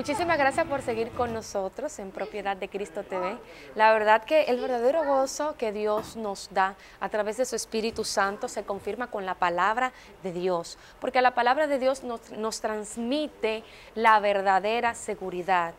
Muchísimas gracias por seguir con nosotros en Propiedad de Cristo TV. La verdad que el verdadero gozo que Dios nos da a través de su Espíritu Santo se confirma con la palabra de Dios, porque la palabra de Dios nos, transmite la verdadera seguridad.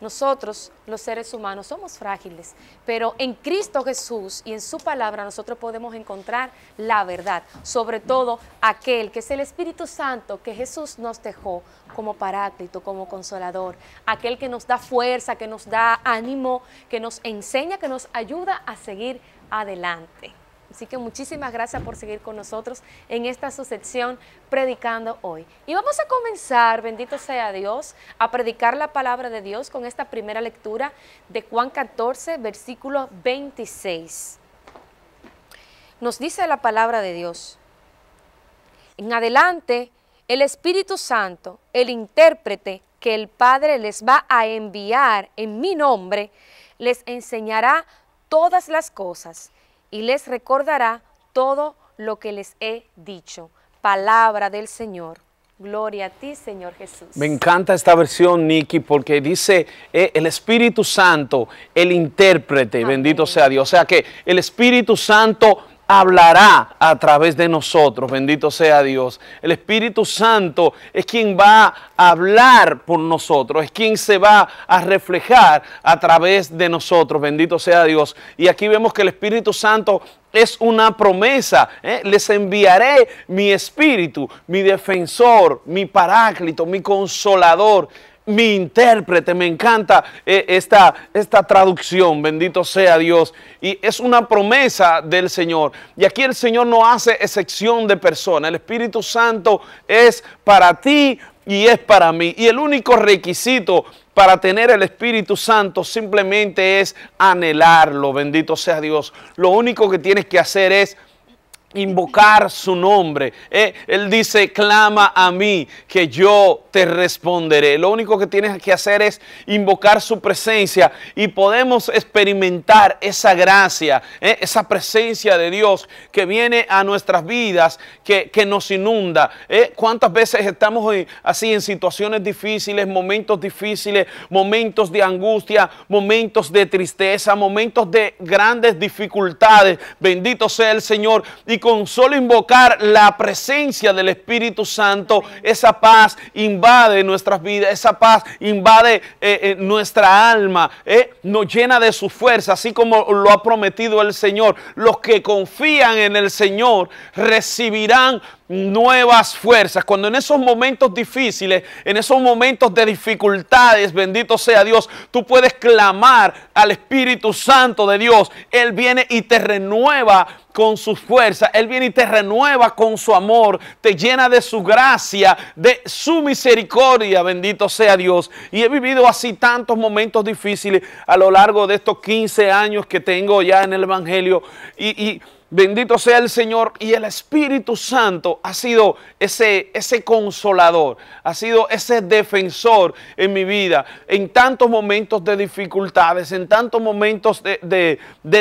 Nosotros, los seres humanos, somos frágiles, pero en Cristo Jesús y en su palabra nosotros podemos encontrar la verdad, sobre todo aquel que es el Espíritu Santo que Jesús nos dejó como paráclito, como consolador, aquel que nos da fuerza, que nos da ánimo, que nos enseña, que nos ayuda a seguir adelante. Así que muchísimas gracias por seguir con nosotros en esta sucesión Predicando hoy. Y vamos a comenzar, bendito sea Dios, a predicar la palabra de Dios con esta primera lectura de Juan 14, versículo 26. Nos dice la palabra de Dios. En adelante, el Espíritu Santo, el intérprete que el Padre les va a enviar en mi nombre, les enseñará todas las cosas y les recordará todo lo que les he dicho. Palabra del Señor. Gloria a ti, Señor Jesús. Me encanta esta versión, Nikki, porque dice eh, el Espíritu Santo, el intérprete, bendito sea Dios. O sea que el Espíritu Santo hablará a través de nosotros, bendito sea Dios. El Espíritu Santo es quien va a hablar por nosotros, es quien se va a reflejar a través de nosotros, bendito sea Dios. Y aquí vemos que el Espíritu Santo es una promesa. ¿eh? Les enviaré mi espíritu, mi defensor, mi paráclito, mi consolador mi intérprete, me encanta eh, esta, esta traducción, bendito sea Dios. Y es una promesa del Señor. Y aquí el Señor no hace excepción de persona. El Espíritu Santo es para ti y es para mí. Y el único requisito para tener el Espíritu Santo simplemente es anhelarlo, bendito sea Dios. Lo único que tienes que hacer es invocar su nombre. Eh, él dice, clama a mí, que yo te responderé. Lo único que tienes que hacer es invocar su presencia y podemos experimentar esa gracia, eh, esa presencia de Dios que viene a nuestras vidas, que, nos inunda. Eh, ¿Cuántas veces estamos así en situaciones difíciles, momentos difíciles, momentos de angustia, momentos de tristeza, momentos de grandes dificultades? Bendito sea el Señor. Y con solo invocar la presencia del Espíritu Santo, esa paz invade nuestras vidas, esa paz invade eh, eh, nuestra alma, eh, nos llena de su fuerza, así como lo ha prometido el Señor. Los que confían en el Señor recibirán nuevas fuerzas, cuando en esos momentos difíciles, en esos momentos de dificultades, bendito sea Dios, tú puedes clamar al Espíritu Santo de Dios. Él viene y te renueva con su fuerza Él viene y te renueva con su amor, te llena de su gracia, de su misericordia, bendito sea Dios. Y he vivido así tantos momentos difíciles a lo largo de estos 15 años que tengo ya en el Evangelio. Y, y Bendito sea el Señor y el Espíritu Santo ha sido ese, ese consolador, ha sido ese defensor en mi vida, en tantos momentos de dificultades, en tantos momentos de,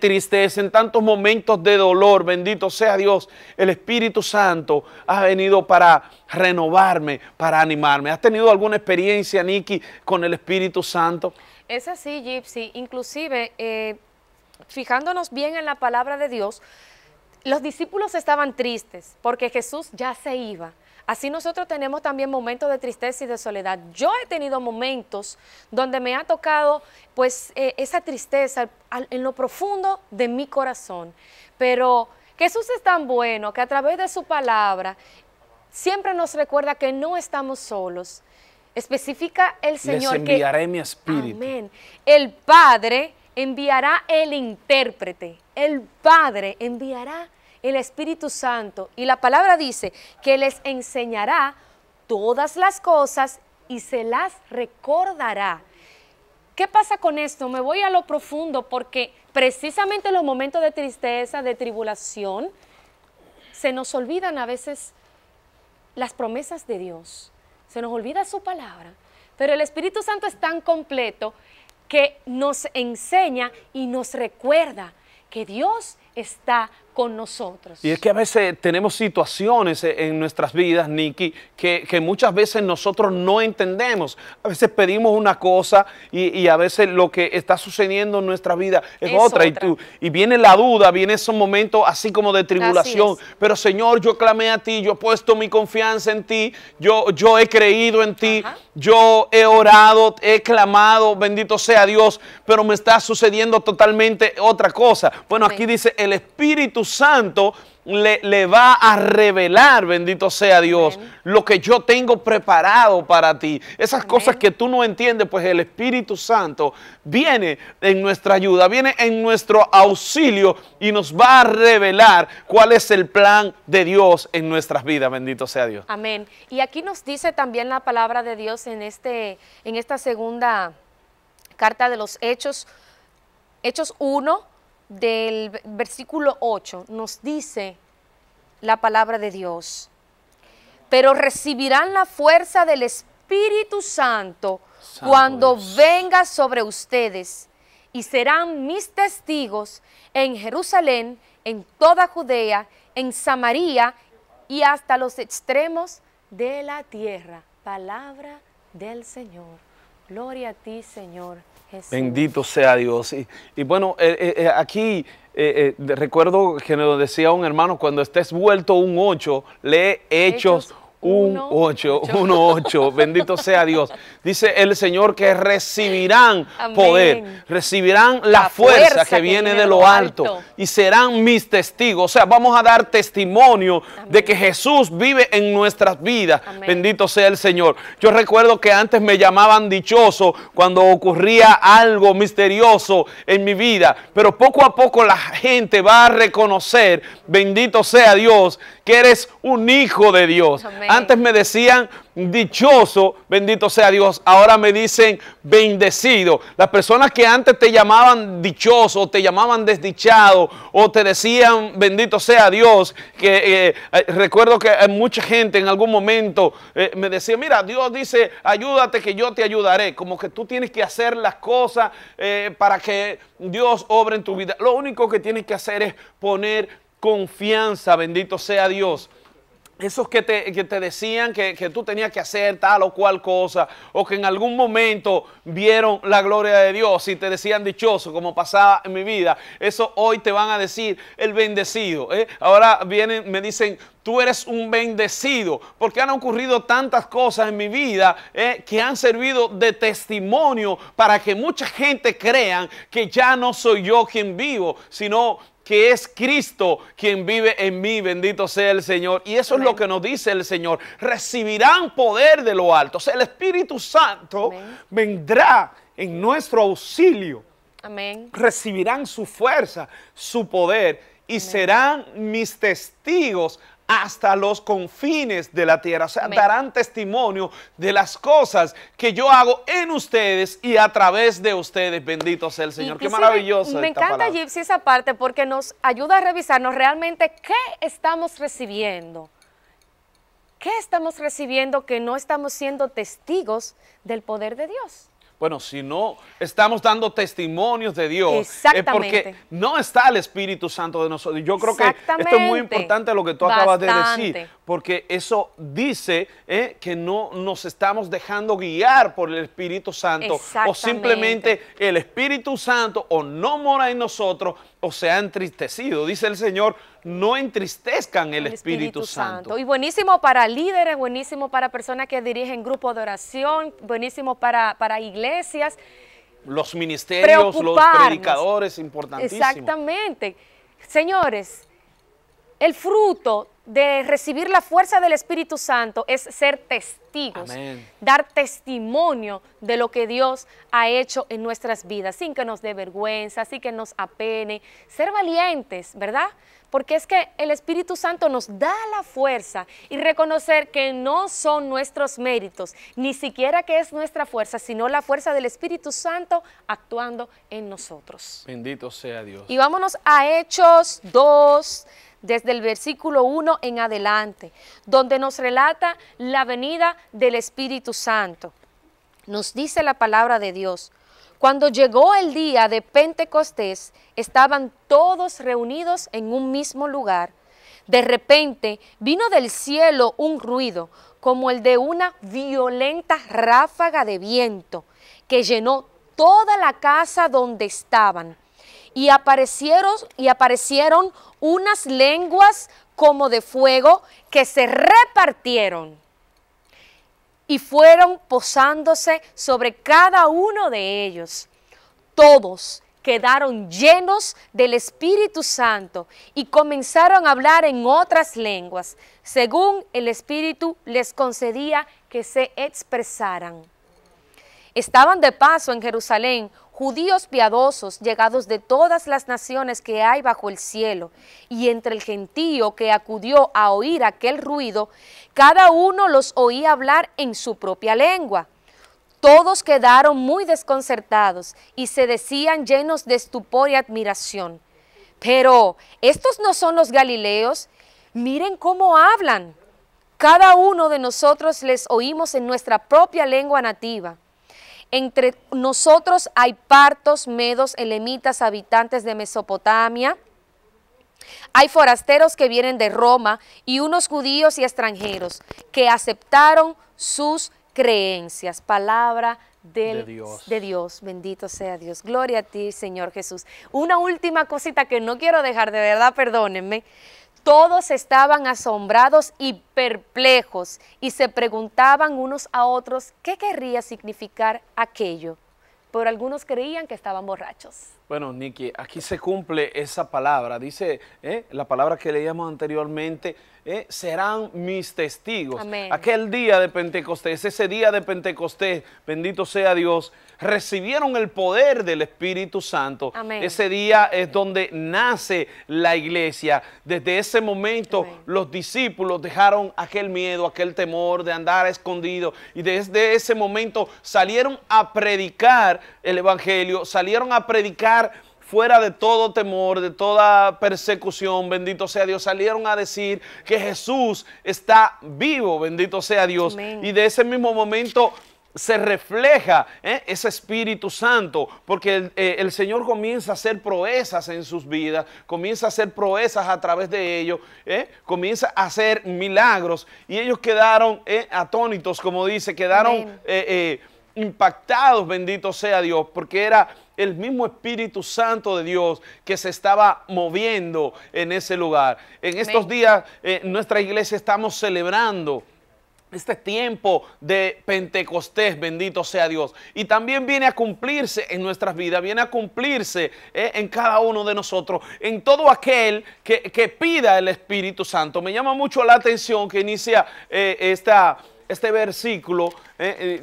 tristeza, en tantos momentos de dolor. Bendito sea Dios, el Espíritu Santo ha venido para renovarme, para animarme. ¿Has tenido alguna experiencia, Nikki, con el Espíritu Santo? Es así, Gypsy. Inclusive, eh, fijándonos bien en la palabra de Dios, los discípulos estaban tristes porque Jesús ya se iba. Así nosotros tenemos también momentos de tristeza y de soledad. Yo he tenido momentos donde me ha tocado pues eh, esa tristeza en lo profundo de mi corazón. Pero Jesús es tan bueno que a través de su palabra siempre nos recuerda que no estamos solos. Especifica el Señor Les enviaré mi espíritu. Amén. El Padre enviará el intérprete. El Padre enviará el Espíritu Santo. Y la palabra dice que les enseñará todas las cosas y se las recordará. ¿Qué pasa con esto? Me voy a lo profundo porque precisamente en los momentos de tristeza, de tribulación, se nos olvidan a veces las promesas de Dios, se nos olvida su palabra, pero el Espíritu Santo es tan completo que nos enseña y nos recuerda que Dios está nosotros. Y es que a veces tenemos situaciones e, en nuestras vidas, Nicky, que, muchas veces nosotros no entendemos. A veces pedimos una cosa y, a veces lo que está sucediendo en nuestra vida es, otra. Y, tú, y viene la duda, viene esos momentos así como de tribulación. Pero Señor, yo clamé a ti, yo he puesto mi confianza en ti, yo, yo he creído en ti yo he orado, he clamado, bendito sea Dios, pero me está sucediendo totalmente otra cosa. Bueno, aquí dice, el Espíritu Santo le, va a revelar, bendito sea Dios, lo que yo tengo preparado para ti. Esas cosas que tú no entiendes, pues el Espíritu Santo viene en nuestra ayuda, viene en nuestro auxilio y nos va a revelar cuál es el plan de Dios en nuestras vidas, bendito sea Dios. Amén. Y aquí nos dice también la palabra de Dios en, este, en esta segunda carta de los Hechos, Hechos 1, del versículo 8 nos dice la palabra de Dios, pero recibirán la fuerza del Espíritu Santo, cuando venga sobre ustedes y serán mis testigos en Jerusalén, en toda Judea, en Samaria y hasta los extremos de la tierra. Palabra del Señor. Gloria a ti, Señor. Bendito sea Dios. Y, bueno, eh, eh, eh, aquí recuerdo que nos decía un hermano, cuando estés vuelto un 8, lee Hechos 1 8, 8, bendito sea Dios. Dice el Señor que recibirán poder, recibirán la, fuerza, que, viene, de lo alto. y serán mis testigos. O sea, vamos a dar testimonio de que Jesús vive en nuestras vidas. Bendito sea el Señor. Yo recuerdo que antes me llamaban dichoso cuando ocurría algo misterioso en mi vida, pero poco a poco la gente va a reconocer, bendito sea Dios, que eres un hijo de Dios. Antes me decían dichoso, bendito sea Dios. Ahora me dicen bendecido. Las personas que antes te llamaban dichoso, te llamaban desdichado o te decían bendito sea Dios, que eh, eh, recuerdo que eh, mucha gente en algún momento me decía, mira, Dios dice, ayúdate que yo te ayudaré. Como que tú tienes que hacer las cosas para que Dios obre en tu vida. Lo único que tienes que hacer es poner confianza, bendito sea Dios esos que te, decían que, tú tenías que hacer tal o cual cosa, o que en algún momento vieron la gloria de Dios y te decían dichoso, como pasaba en mi vida, eso hoy te van a decir el bendecido. ¿eh? Ahora vienen, me dicen, tú eres un bendecido, porque han ocurrido tantas cosas en mi vida ¿eh? que han servido de testimonio para que mucha gente crean que ya no soy yo quien vivo, sino que es Cristo quien vive en mí, bendito sea el Señor. Y eso es lo que nos dice el Señor. Recibirán poder de lo alto. el Espíritu Santo vendrá en nuestro auxilio. Amén. Recibirán su fuerza, su poder y serán mis testigos hasta los confines de la tierra. O sea, darán testimonio de las cosas que yo hago en ustedes y a través de ustedes. Bendito sea el Señor. Qué maravilloso. Me encanta, Gypsy, esa parte porque nos ayuda a revisarnos realmente qué estamos recibiendo. ¿Qué estamos recibiendo que no estamos siendo testigos del poder de Dios? Bueno, si no estamos dando testimonios de Dios, es porque no está el Espíritu Santo de nosotros. Yo creo que esto es muy importante lo que tú acabas de decir, porque eso dice eh, que no nos estamos dejando guiar por el Espíritu Santo, o simplemente el Espíritu Santo o no mora en nosotros, o se ha entristecido. Dice el Señor, no entristezcan el, Espíritu, Santo. Y buenísimo para líderes, buenísimo para personas que dirigen grupos de oración, buenísimo para, iglesias. Los ministerios, los predicadores, importantísimo. Exactamente. Señores, el fruto de recibir la fuerza del Espíritu Santo es ser test dar testimonio de lo que Dios ha hecho en nuestras vidas, sin que nos dé vergüenza, sin que nos apene, ser valientes, ¿verdad? Porque es que el Espíritu Santo nos da la fuerza y reconocer que no son nuestros méritos, ni siquiera que es nuestra fuerza, sino la fuerza del Espíritu Santo actuando en nosotros. Bendito sea Dios. Y vámonos a Hechos 2, desde el versículo 1 en adelante, donde nos relata la venida del Espíritu Santo. Nos dice la palabra de Dios. Cuando llegó el día de Pentecostés, estaban todos reunidos en un mismo lugar. De repente vino del cielo un ruido, como el de una violenta ráfaga de viento, que llenó toda la casa donde estaban. Y aparecieron, y aparecieron unas lenguas como de fuego que se repartieron y fueron posándose sobre cada uno de ellos. Todos quedaron llenos del Espíritu Santo y comenzaron a hablar en otras lenguas, según el Espíritu les concedía que se expresaran. Estaban de paso en Jerusalén judíos piadosos llegados de todas las naciones que hay bajo el cielo, y entre el gentío que acudió a oír aquel ruido, cada uno los oía hablar en su propia lengua. Todos quedaron muy desconcertados y se decían llenos de estupor y admiración. Pero, ¿estos no son los Galileos? Miren cómo hablan. Cada uno de nosotros les oímos en nuestra propia lengua nativa. Entre nosotros hay partos, medos, elemitas, habitantes de Mesopotamia. Hay forasteros que vienen de Roma y unos judíos y extranjeros que aceptaron sus creencias. Palabra del, de, Dios. de Dios. Bendito sea Dios. Gloria a ti, Señor Jesús. Una última cosita que no quiero dejar, de verdad, perdónenme. Todos estaban asombrados y perplejos y se preguntaban unos a otros qué querría significar aquello. Pero algunos creían que estaban borrachos. Bueno, Nicky, aquí se cumple esa palabra. Dice ¿eh? la palabra que leíamos anteriormente, eh, serán mis testigos. Aquel día de Pentecostés, ese día de Pentecostés, bendito sea Dios, recibieron el poder del Espíritu Santo. Ese día es donde nace la iglesia. Desde ese momento los discípulos dejaron aquel miedo, aquel temor de andar escondido y desde ese momento salieron a predicar el Evangelio, salieron a predicar fuera de todo temor, de toda persecución, bendito sea Dios, salieron a decir que Jesús está vivo, bendito sea Dios. Y de ese mismo momento se refleja ¿eh? ese Espíritu Santo, porque eh, el, Señor comienza a hacer proezas en sus vidas, comienza a hacer proezas a través de ellos, ¿eh? comienza a hacer milagros y ellos quedaron atónitos, como dice, quedaron impactados, bendito sea Dios, porque era el mismo Espíritu Santo de Dios que se estaba moviendo en ese lugar. En estos días en eh, nuestra iglesia estamos celebrando este tiempo de Pentecostés, bendito sea Dios. Y también viene a cumplirse en nuestras vidas, viene a cumplirse eh, en cada uno de nosotros, en todo aquel que, pida el Espíritu Santo. Me llama mucho la atención que inicia eh, este versículo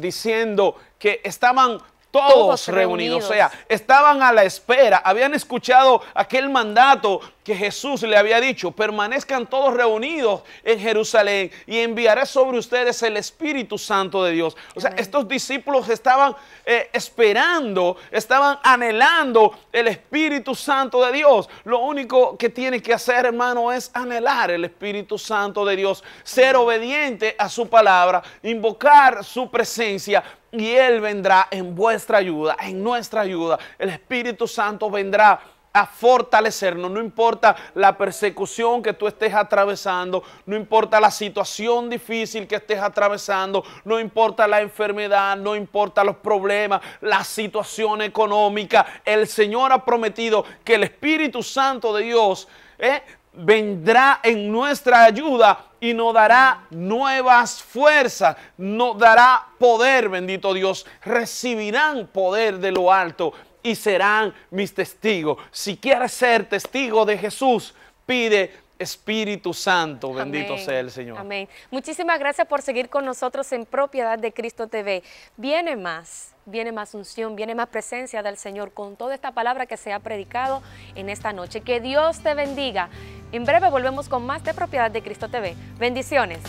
diciendo que estaban todos, reunidos. O sea, estaban a la espera, habían escuchado aquel mandato que Jesús le había dicho, permanezcan todos reunidos en Jerusalén y enviaré sobre ustedes el Espíritu Santo de Dios. O sea, estos discípulos estaban eh, esperando, estaban anhelando el Espíritu Santo de Dios. Lo único que tiene que hacer, hermano, es anhelar el Espíritu Santo de Dios, ser obediente a su palabra, invocar su presencia, y Él vendrá en vuestra ayuda, en nuestra ayuda. El Espíritu Santo vendrá a fortalecernos, no importa la persecución que tú estés atravesando, no importa la situación difícil que estés atravesando, no importa la enfermedad, no importa los problemas, la situación económica, el Señor ha prometido que el Espíritu Santo de Dios ¿eh? vendrá en nuestra ayuda y nos dará nuevas fuerzas, nos dará poder, bendito Dios. Recibirán poder de lo alto y serán mis testigos. Si quieres ser testigo de Jesús, pide Espíritu Santo. Bendito sea el Señor. Amén. Muchísimas gracias por seguir con nosotros en Propiedad de Cristo TV. Viene más viene más unción, viene más presencia del Señor con toda esta palabra que se ha predicado en esta noche. Que Dios te bendiga. En breve volvemos con más de Propiedad de Cristo TV. Bendiciones.